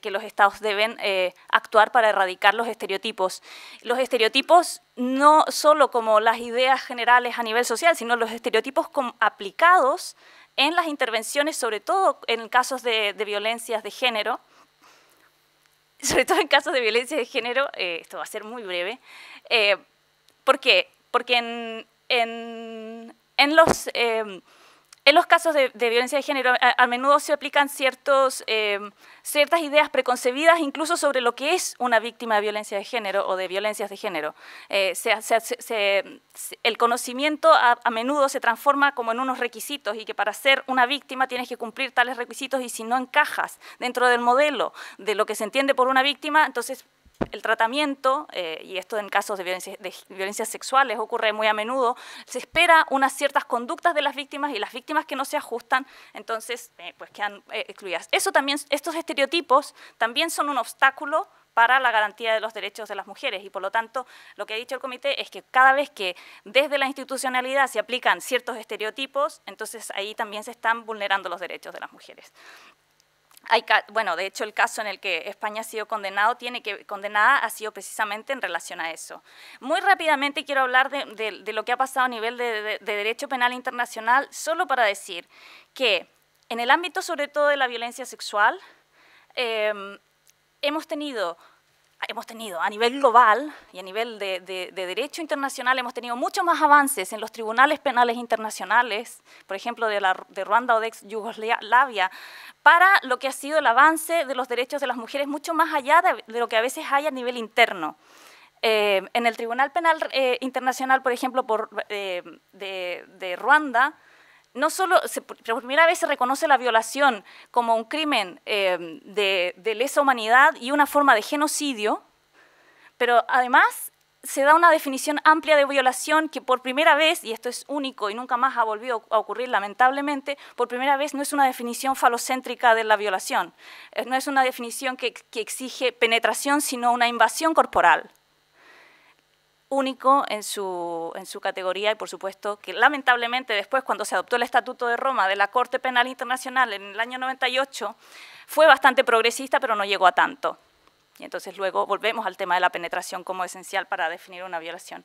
que los estados deben eh, actuar para erradicar los estereotipos. Los estereotipos no solo como las ideas generales a nivel social, sino los estereotipos aplicados en las intervenciones, sobre todo en casos de, de violencias de género, sobre todo en casos de violencia de género, eh, esto va a ser muy breve, eh, porque porque en, los, em, en los casos de, violencia de género a, menudo se aplican ciertos, em, ciertas ideas preconcebidas incluso sobre lo que es una víctima de violencia de género o de violencias de género. Eh, el conocimiento a, menudo se transforma como en unos requisitos y que para ser una víctima tienes que cumplir tales requisitos y si no encajas dentro del modelo de lo que se entiende por una víctima, entonces el tratamiento, eh, y esto en casos de, violencias sexuales ocurre muy a menudo, se espera unas ciertas conductas de las víctimas y las víctimas que no se ajustan, entonces eh, pues quedan eh, excluidas. Eso también, estos estereotipos también son un obstáculo para la garantía de los derechos de las mujeres y por lo tanto lo que ha dicho el comité es que cada vez que desde la institucionalidad se aplican ciertos estereotipos, entonces ahí también se están vulnerando los derechos de las mujeres bueno, de hecho el caso en el que España ha sido condenado tiene que, condenada ha sido precisamente en relación a eso. Muy rápidamente quiero hablar de, lo que ha pasado a nivel de, derecho penal internacional, solo para decir que en el ámbito sobre todo de la violencia sexual eh, hemos tenido hemos tenido a nivel global y a nivel de, derecho internacional, hemos tenido muchos más avances en los tribunales penales internacionales, por ejemplo, de, Ruanda o de ex Yugoslavia, para lo que ha sido el avance de los derechos de las mujeres, mucho más allá de, lo que a veces hay a nivel interno. Eh, en el Tribunal Penal eh, Internacional, por ejemplo, eh, de Ruanda, no solo, por primera vez se reconoce la violación como un crimen em, de, lesa humanidad y una forma de genocidio, pero además se da una definición amplia de violación que por primera vez, y esto es único y nunca más ha volvido a ocurrir lamentablemente, por primera vez no es una definición falocéntrica de la violación, eh, no es una definición que exige penetración, sino una invasión corporal único en su, en categoría y, por supuesto, que lamentablemente después, cuando se adoptó el Estatuto de Roma de la Corte Penal Internacional en el año 98, fue bastante progresista, pero no llegó a tanto. Y entonces luego volvemos al tema de la penetración como esencial para definir una violación.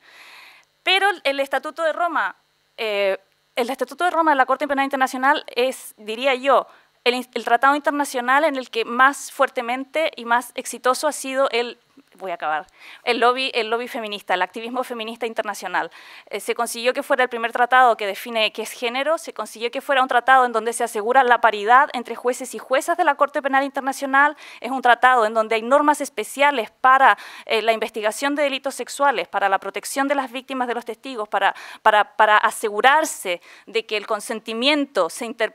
Pero el Estatuto de Roma, eh, el Estatuto de Roma de la Corte Penal Internacional es, diría yo, el, tratado internacional en el que más fuertemente y más exitoso ha sido el voy a acabar, el lobby, el lobby feminista, el activismo feminista internacional. Eh, se consiguió que fuera el primer tratado que define qué es género, se consiguió que fuera un tratado en donde se asegura la paridad entre jueces y juezas de la Corte Penal Internacional, es un tratado en donde hay normas especiales para eh, la investigación de delitos sexuales, para la protección de las víctimas de los testigos, para, para, para asegurarse de que el consentimiento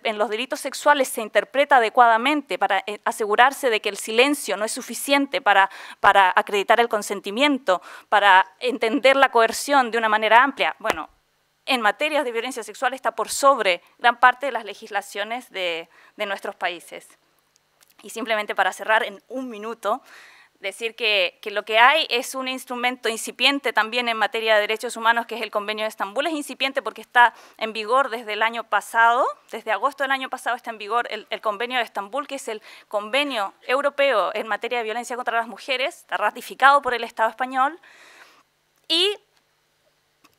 en los delitos sexuales se interpreta adecuadamente, para eh, asegurarse de que el silencio no es suficiente para, para acreditar el consentimiento, para entender la coerción de una manera amplia. Bueno, en materias de violencia sexual está por sobre gran parte de las legislaciones de, de nuestros países. Y simplemente para cerrar en un minuto, decir que, lo que hay es un instrumento incipiente también en materia de derechos humanos, que es el Convenio de Estambul. Es incipiente porque está en vigor desde el año pasado, desde agosto del año pasado está en vigor el, el Convenio de Estambul, que es el Convenio Europeo en materia de violencia contra las mujeres, está ratificado por el Estado español. Y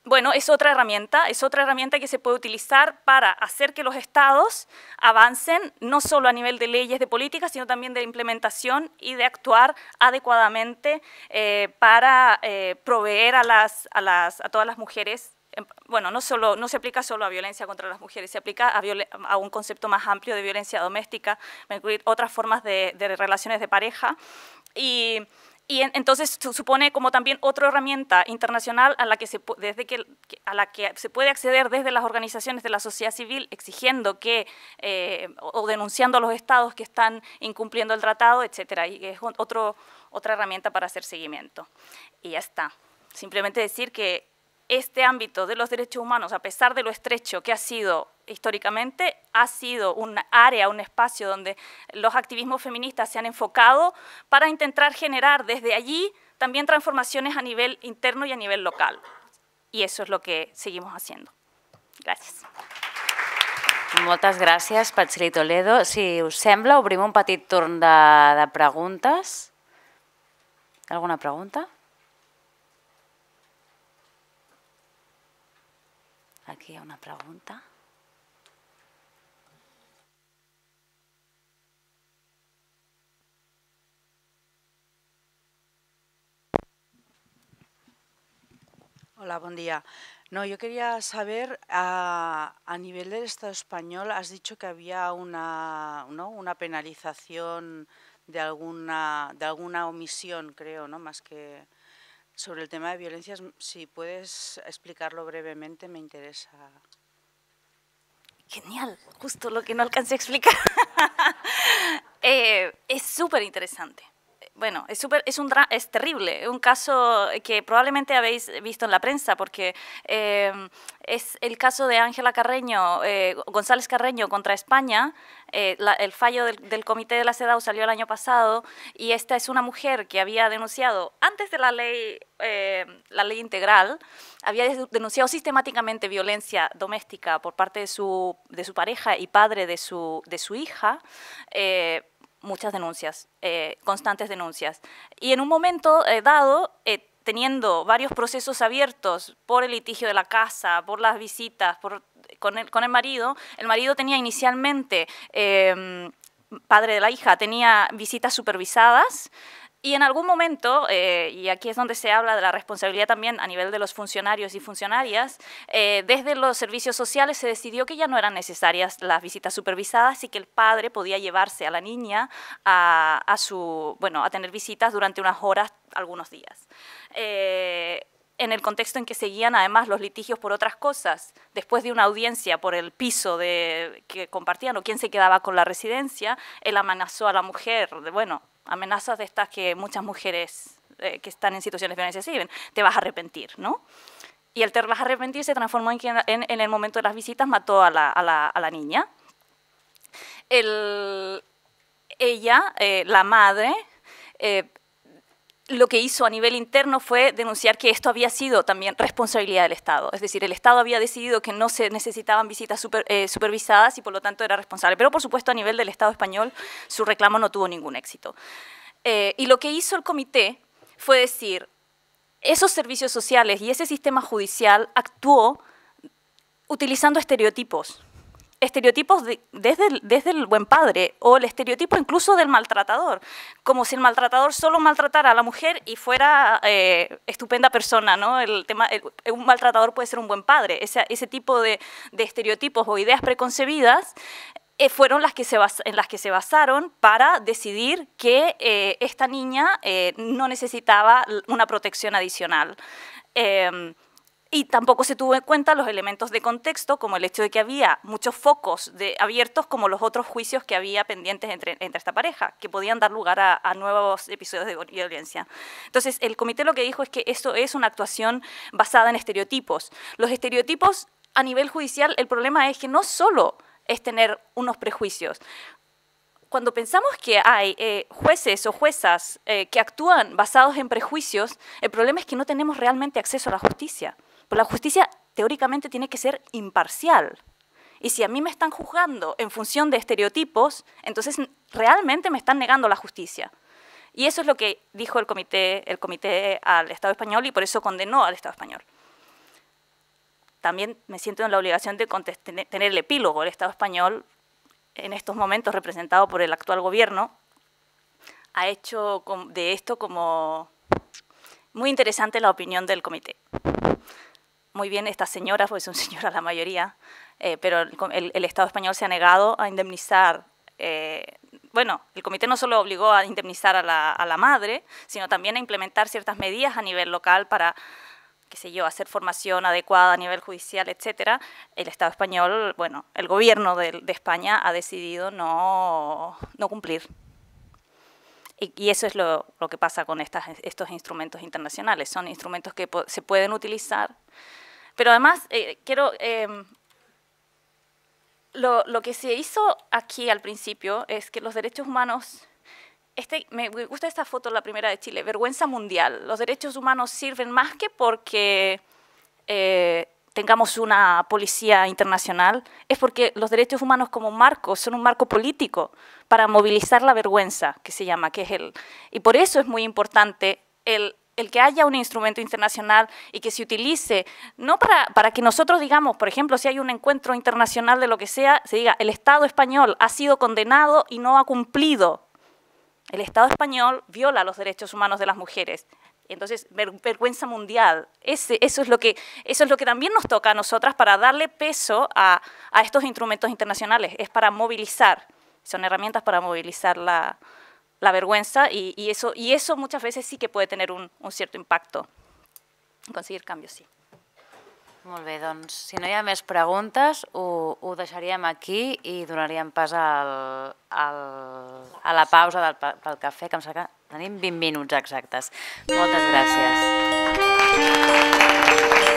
bueno, es otra herramienta, es otra herramienta que se puede utilizar para hacer que los estados avancen no solo a nivel de leyes, de políticas, sino también de implementación y de actuar adecuadamente eh, para eh, proveer a, las, a, todas las mujeres em, bueno, no, solo, no se aplica solo a violencia contra las mujeres, se aplica a, un concepto más amplio de violencia doméstica, incluir otras formas de, de relaciones de pareja. Y y entonces supone como también otra herramienta internacional a la, que se, desde que, a la que se puede acceder desde las organizaciones de la sociedad civil exigiendo que eh, o denunciando a los estados que están incumpliendo el tratado, etcétera. Y es otro, otra herramienta para hacer seguimiento. Y ya está. Simplemente decir que este ámbito de los derechos humanos, a pesar de lo estrecho que ha sido históricamente, ha sido un área, un espacio donde los activismos feministas se han enfocado para intentar generar desde allí también transformaciones a nivel interno y a nivel local. Y eso es lo que seguimos haciendo. Gracias. Muchas gracias, Toledo. Si os sembla, abrimos un petit de, preguntas. Alguna pregunta? Aquí hay una pregunta. Hola, buen día. No, yo quería saber, a, a, nivel del Estado español, has dicho que había una, una penalización de alguna, de alguna omisión, creo, ¿no? más que sobre el tema de violencias, mm, si puedes explicarlo brevemente, me interesa. Genial, justo lo que no alcancé a explicar. Eh, es súper interesante bueno, es, super, es, un, es terrible, un caso que probablemente habéis visto en la prensa, porque eh, es el caso de Ángela Carreño, eh, González Carreño contra España. Eh, el fallo del, Comité de la CEDAW salió el año pasado y esta es una mujer que había denunciado, antes de la ley, la ley integral, había denunciado sistemáticamente violencia doméstica por parte de su, de su pareja y padre de su, de su hija muchas denuncias, eh, constantes denuncias. Y en un momento eh, dado, eh, teniendo varios procesos abiertos por el litigio de la casa, por las visitas, con, el, con el marido, el marido tenía inicialmente em, padre de la hija, tenía visitas supervisadas, y en algún momento, eh, y aquí es donde se habla de la responsabilidad también a nivel de los funcionarios y funcionarias, eh, desde los servicios sociales se decidió que ya no eran necesarias las visitas supervisadas y que el padre podía llevarse a la niña a, tener visitas durante unas horas, algunos días. Eh, en el contexto en que seguían además los litigios por otras cosas, después de una audiencia por el piso que compartían o quién se quedaba con la residencia, él amenazó a la mujer, de, bueno, amenazas de estas que muchas mujeres eh, que están en situaciones de violencia reciben, te vas a arrepentir, ¿no? Y el te vas a arrepentir se transformó en que en, el momento de las visitas mató a la, niña. ella, eh, la madre, eh, lo que hizo a nivel interno fue denunciar que esto había sido también responsabilidad del Estado. Es decir, el Estado había decidido que no se necesitaban visitas eh, supervisadas y por lo tanto era responsable. Pero por supuesto a nivel del Estado español su reclamo no tuvo ningún éxito. Eh, y lo que hizo el comité fue decir, esos servicios sociales y ese sistema judicial actuó utilizando estereotipos estereotipos desde, el, desde el buen padre o el estereotipo incluso del maltratador, como si el maltratador solo maltratara a la mujer y fuera eh, estupenda persona, ¿no? El tema, un maltratador puede ser un buen padre, ese, ese tipo de, estereotipos o ideas preconcebidas eh, fueron las que se en las que se basaron para decidir que eh, esta niña no necesitaba una protección adicional. Em, y tampoco se tuvo en cuenta los elementos de contexto, como el hecho de que había muchos focos abiertos, como los otros juicios que había pendientes entre, esta pareja, que podían dar lugar a, nuevos episodios de violencia. Entonces, el comité lo que dijo es que esto es una actuación basada en estereotipos. Los estereotipos a nivel judicial, el problema es que no solo es tener unos prejuicios. Cuando pensamos que hay eh, jueces o juezas eh, que actúan basados en prejuicios, el problema es que no tenemos realmente acceso a la justicia. Pues la justicia teóricamente tiene que ser imparcial. Y si a mí me están juzgando en función de estereotipos, entonces realmente me están negando la justicia. Y eso es lo que dijo el comité, el comité al Estado español y por eso condenó al Estado español. También me siento en la obligación de tener el epílogo. El Estado español, en estos momentos representado por el actual gobierno, ha hecho de esto como muy interesante la opinión del comité muy bien estas señoras, porque son señoras la mayoría, eh, pero el, Estado español se ha negado a indemnizar. Eh, bueno, el comité no solo obligó a indemnizar a la, madre, sino también a implementar ciertas medidas a nivel local para qué sé yo, hacer formación adecuada a nivel judicial, etcétera, el Estado español, bueno, el gobierno de, España ha decidido no, no cumplir. Y, eso es lo, que pasa con estas, estos instrumentos internacionales. Son instrumentos que se pueden utilizar pero además, eh, quiero... Em, lo, que se hizo aquí al principio es que los derechos humanos... Este, me gusta esta foto, la primera de Chile, vergüenza mundial. Los derechos humanos sirven más que porque eh, tengamos una policía internacional, es porque los derechos humanos como marco son un marco político para movilizar la vergüenza, que se llama, que es el... Y por eso es muy importante el el que haya un instrumento internacional y que se utilice, no para, que nosotros digamos, por ejemplo, si hay un encuentro internacional de lo que sea, se diga, el Estado español ha sido condenado y no ha cumplido. El Estado español viola los derechos humanos de las mujeres. Entonces, vergüenza mundial. eso, es lo que, eso es lo que también nos toca a nosotras para darle peso a estos instrumentos internacionales. Es para movilizar, son herramientas para movilizar la, la vergüenza y, y, eso, y eso muchas veces sí que puede tener un, un cierto impacto en conseguir cambios, sí. Molt bé, doncs si no hi ha més preguntes ho, ho deixaríem aquí i donaríem pas al, al, a la pausa del, pel cafè, que em sembla que tenim 20 minuts exactes. Moltes gràcies. Gràcies.